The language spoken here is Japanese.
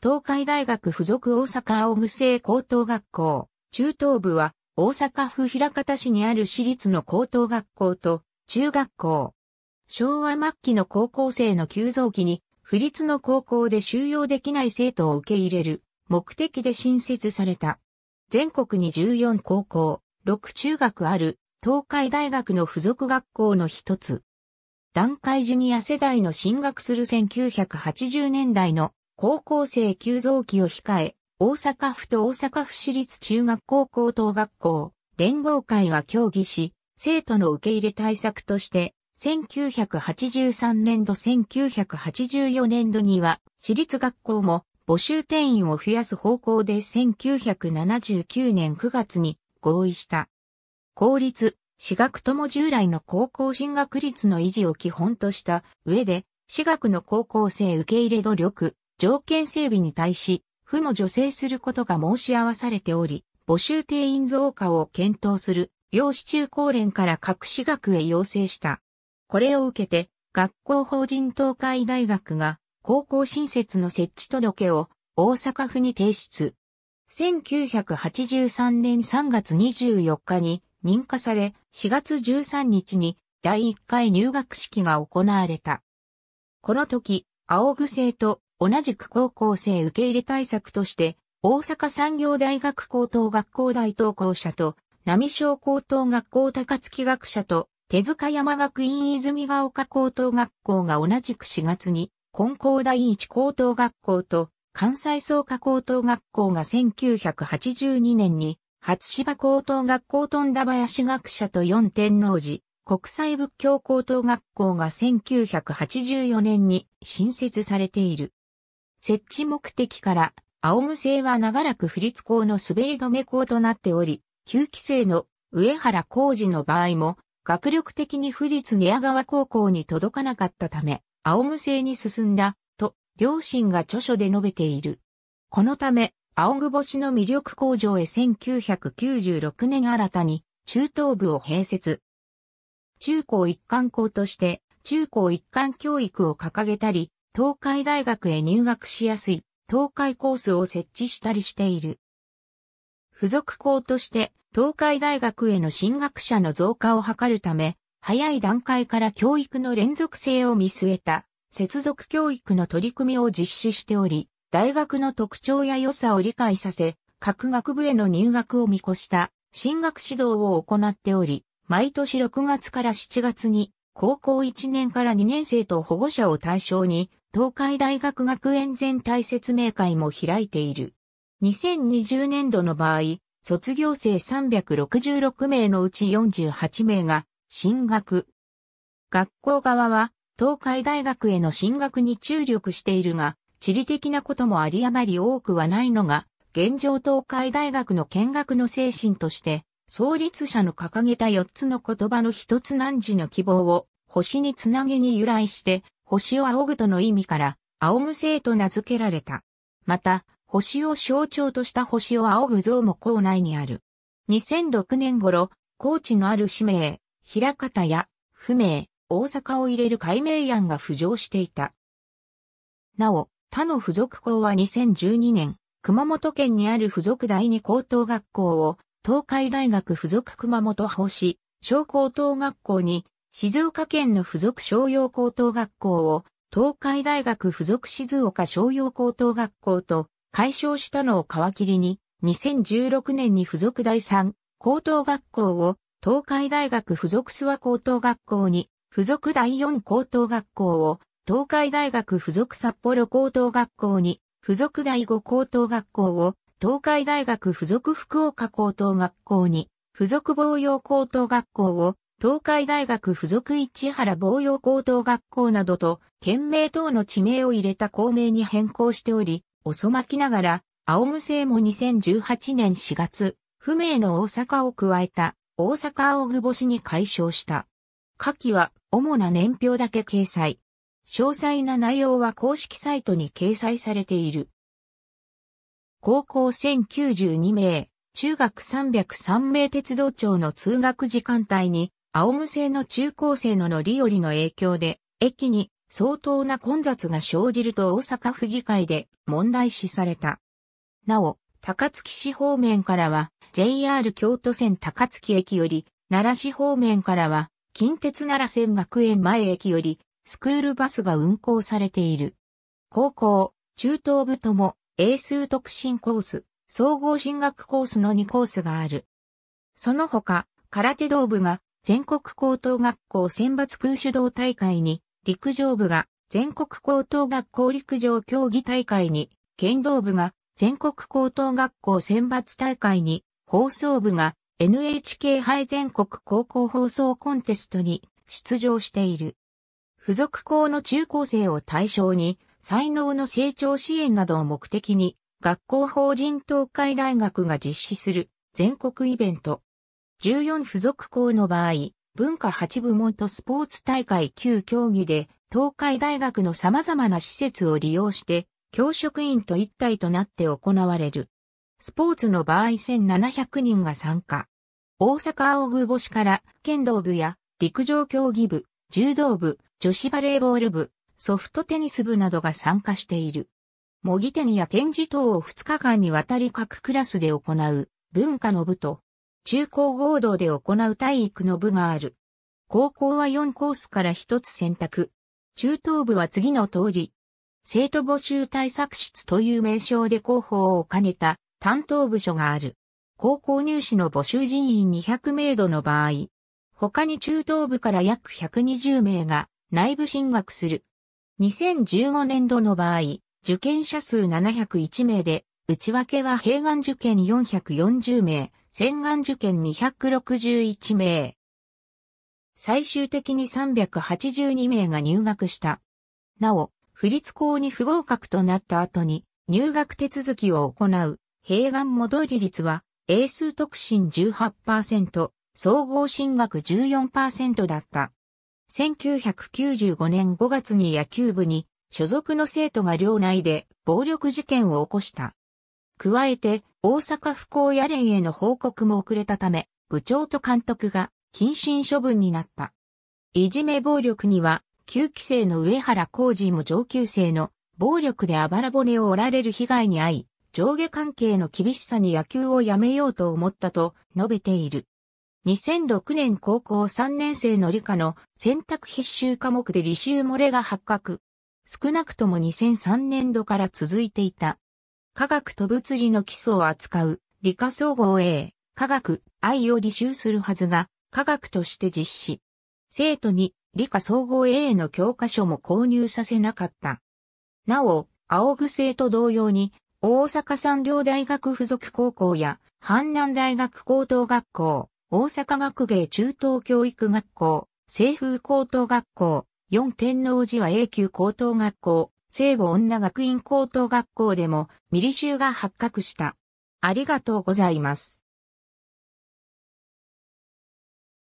東海大学附属大阪青草高等学校、中等部は大阪府平方市にある私立の高等学校と中学校。昭和末期の高校生の急増期に、不立の高校で収容できない生徒を受け入れる目的で新設された。全国に14高校、6中学ある東海大学の附属学校の一つ。段階ジュニア世代の進学する1980年代の高校生急増期を控え、大阪府と大阪府市立中学高校等学校、連合会が協議し、生徒の受け入れ対策として、1983年度1984年度には、私立学校も募集定員を増やす方向で1979年9月に合意した。公立、私学とも従来の高校進学率の維持を基本とした上で、私学の高校生受け入れ努力、条件整備に対し、府も助成することが申し合わされており、募集定員増加を検討する、養子中高連から各私学へ要請した。これを受けて、学校法人東海大学が、高校新設の設置届を大阪府に提出。1983年3月24日に認可され、4月13日に第1回入学式が行われた。この時、青癖生と同じく高校生受け入れ対策として、大阪産業大学高等学校大東校舎と、波小高等学校高槻学舎と、手塚山学院泉ヶ丘高等学校が同じく4月に、根光第一高等学校と、関西総科高等学校が1982年に、初芝高等学校富田林学舎と四天王寺、国際仏教高等学校が1984年に新設されている。設置目的から、青ぐ製は長らく不立校の滑り止め校となっており、旧期生の上原浩二の場合も、学力的に不立寝屋川高校に届かなかったため、青ぐ製に進んだ、と、両親が著書で述べている。このため、青ぐ星の魅力工場へ1996年新たに、中等部を併設。中高一貫校として、中高一貫教育を掲げたり、東海大学へ入学しやすい東海コースを設置したりしている。付属校として東海大学への進学者の増加を図るため、早い段階から教育の連続性を見据えた接続教育の取り組みを実施しており、大学の特徴や良さを理解させ、各学部への入学を見越した進学指導を行っており、毎年6月から7月に高校1年から2年生と保護者を対象に東海大学学園全体説明会も開いている。2020年度の場合、卒業生366名のうち48名が進学。学校側は東海大学への進学に注力しているが、地理的なこともありあまり多くはないのが、現状東海大学の見学の精神として、創立者の掲げた4つの言葉の一つ何時の希望を星につなげに由来して星を仰ぐとの意味から、仰ぐ星と名付けられた。また、星を象徴とした星を仰ぐ像も校内にある。2006年頃、高知のある氏名、平方や、不明、大阪を入れる解明案が浮上していた。なお、他の付属校は2012年、熊本県にある付属第二高等学校を、東海大学付属熊本法師、小高等学校に静岡県の付属商用高等学校を東海大学付属静岡商用高等学校と解消したのを皮切りに、2016年に付属第3高等学校を東海大学付属諏訪高等学校に、付属第4高等学校を東海大学付属札幌高等学校に、付属第5高等学校を東海大学付属福岡高等学校に、付属防洋高等学校を東海大学附属市原防洋高等学校などと、県名等の地名を入れた校名に変更しており、遅まきながら、青草も2018年4月、不明の大阪を加えた、大阪青具星に解消した。下記は、主な年表だけ掲載。詳細な内容は公式サイトに掲載されている。高校1092名、中学303名鉄道庁の通学時間帯に青ぐ製の中高生の乗り降りの影響で、駅に相当な混雑が生じると大阪府議会で問題視された。なお、高槻市方面からは JR 京都線高槻駅より、奈良市方面からは近鉄奈良線学園前駅よりスクールバスが運行されている。高校、中等部とも、英数特進コース、総合進学コースの2コースがある。その他、空手道部が全国高等学校選抜空手道大会に、陸上部が全国高等学校陸上競技大会に、剣道部が全国高等学校選抜大会に、放送部が NHK 杯全国高校放送コンテストに出場している。付属校の中高生を対象に、才能の成長支援などを目的に、学校法人東海大学が実施する全国イベント、14付属校の場合、文化8部門とスポーツ大会9競技で、東海大学の様々な施設を利用して、教職員と一体となって行われる。スポーツの場合1700人が参加。大阪青久星市から剣道部や陸上競技部、柔道部、女子バレーボール部、ソフトテニス部などが参加している。模擬展や展示等を2日間にわたり各クラスで行う文化の部と中高合同で行う体育の部がある。高校は4コースから1つ選択。中等部は次の通り。生徒募集対策室という名称で広報を兼ねた担当部署がある。高校入試の募集人員200名度の場合、他に中等部から約120名が内部進学する。2015年度の場合、受験者数701名で、内訳は併願受験440名、洗顔受験261名。最終的に382名が入学した。なお、不立校に不合格となった後に入学手続きを行う、併願戻り率は、英数特進18%、総合進学14%だった。1995年5月に野球部に所属の生徒が寮内で暴力事件を起こした。加えて、大阪府高野連への報告も遅れたため、部長と監督が謹慎処分になった。いじめ暴力には、旧期生の上原浩二も上級生の暴力であばら骨を折られる被害に遭い、上下関係の厳しさに野球をやめようと思ったと述べている。2006年高校3年生の理科の選択必修科目で履修漏れが発覚。少なくとも2003年度から続いていた。科学と物理の基礎を扱う理科総合 A、科学 I を履修するはずが、科学として実施。生徒に理科総合 A の教科書も購入させなかった。なお、青癖と同様に、大阪産業大学附属高校や、阪南大学高等学校、大阪学芸中等教育学校、西風高等学校、四天王寺は永久高等学校、聖母女学院高等学校でもミリ臭が発覚した。ありがとうございます。